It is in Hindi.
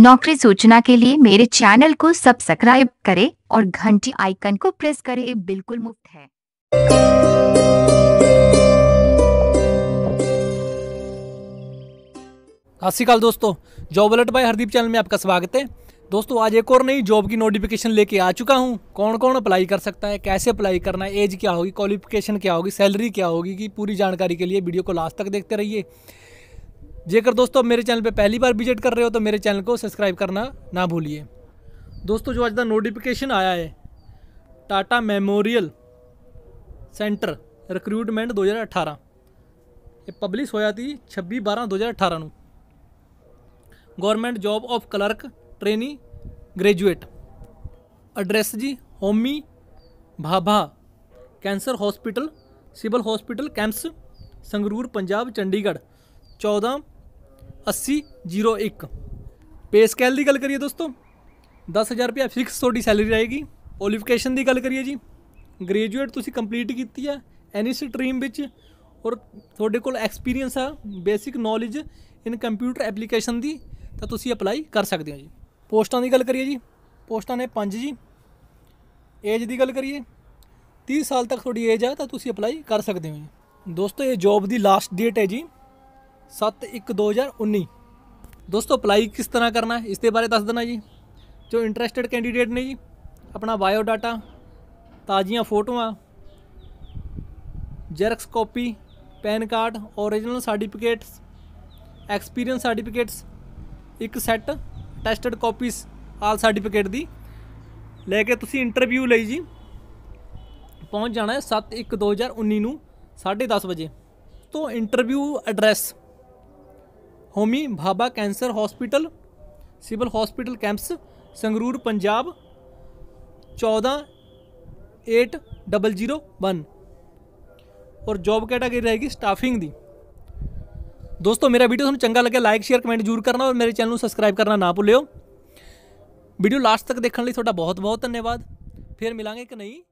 नौकरी सूचना के लिए मेरे चैनल को सब्सक्राइब करें और घंटी आइकन को प्रेस करें बिल्कुल मुफ्त है सत्या दोस्तों job alert by Hardeep channel में आपका स्वागत है दोस्तों आज एक और नई जॉब की नोटिफिकेशन लेके आ चुका हूँ कौन कौन अप्लाई कर सकता है कैसे अप्लाई करना है एज क्या होगी क्वालिफिकेशन क्या होगी सैलरी क्या होगी कि पूरी जानकारी के लिए वीडियो को लास्ट तक देखते रहिए ਜੇਕਰ ਦੋਸਤੋ ਮੇਰੇ ਚੈਨਲ 'ਤੇ ਪਹਿਲੀ ਵਾਰ ਵਿਜ਼ਿਟ ਕਰ ਰਹੇ ਹੋ ਤਾਂ ਮੇਰੇ ਚੈਨਲ ਨੂੰ ਸਬਸਕ੍ਰਾਈਬ ਕਰਨਾ ਨਾ ਭੁੱਲੀਏ ਦੋਸਤੋ ਜੋ ਅੱਜ ਦਾ ਨੋਟੀਫਿਕੇਸ਼ਨ ਆਇਆ ਹੈ ਟਾਟਾ ਮੈਮੋਰੀਅਲ ਸੈਂਟਰ ਰਿਕਰੂਟਮੈਂਟ 2018 ਇਹ ਪਬਲਿਸ਼ ਹੋਇਆ ਸੀ 26 12 2018 ਨੂੰ government job of clerk trainee graduate address ਜੀ Homi Bhabha cancer hospital civil hospital campus Sangrur Punjab Chandigarh 14 अस्सी जीरो एक पे स्केल की गल करिए दोस्तों दस हज़ार रुपया फिक्स थोड़ी सैलरी रहेगी क्वालिफिकेशन की गल करिए जी ग्रेजुएट ਤੁਸੀਂ ਕੰਪਲੀਟ ਕੀਤੀ ਆ ਐਨੀ ਸਟਰੀਮ ਵਿੱਚ ਔਰ ਤੁਹਾਡੇ ਕੋਲ ਐਕਸਪੀਰੀਅੰਸ ਆ basic knowledge in computer application ਦੀ ਤਾਂ ਤੁਸੀਂ ਅਪਲਾਈ ਕਰ ਸਕਦੇ ਹੋ ਜੀ ਪੋਸਟਾਂ ਦੀ ਗੱਲ ਕਰੀਏ ਜੀ ਪੋਸਟਾਂ ਨੇ 5 ਜੀ ਏਜ ਦੀ ਗੱਲ ਕਰੀਏ 30 ਸਾਲ ਤੱਕ ਤੁਹਾਡੀ ਏਜ ਆ ਤਾਂ ਤੁਸੀਂ ਅਪਲਾਈ ਕਰ ਸਕਦੇ ਹੋ ਜੀ ਦੋਸਤੋ ਇਹ ਜੌਬ ਦੀ ਲਾਸਟ ਡੇਟ ਹੈ ਜੀ 7/1/2019 ਦੋਸਤੋ ਅਪਲਾਈ ਕਿਸ ਤਰ੍ਹਾਂ ਕਰਨਾ ਹੈ ਇਸ ਦੇ ਬਾਰੇ ਦੱਸ ਦੇਣਾ ਜੀ ਜੋ ਇੰਟਰਸਟਿਡ ਕੈਂਡੀਡੇਟ ਨੇ ਜੀ ਆਪਣਾ ਬਾਇਓ ਡਾਟਾ ਤਾਜ਼ੀਆਂ ਫੋਟੋਆਂ xerox copy pan card origignal certificates experience certificates ਇੱਕ set tested copies all certificate ਦੀ ਲੈ ਕੇ ਤੁਸੀਂ ਇੰਟਰਵਿਊ ਲਈ ਜੀ ਪਹੁੰਚ ਜਾਣਾ ਹੈ 7/1/2019 ਨੂੰ 10:30 ਵਜੇ ਤੋਂ interview address Homi Bhabha cancer hospital civil hospital campus Sangrur Punjab चौदह एट डबल जीरो वन और जॉब कैटागरी रहेगी स्टाफिंग दी दोस्तों मेरा वीडियो तुम्हें चंगा लगे लाइक शेयर कमेंट जरूर करना और मेरे चैनल को सब्सक्राइब करना ना भूलियो वीडियो लास्ट तक देखने लिए थोड़ा बहुत बहुत धन्यवाद फिर मिलांगे एक नहीं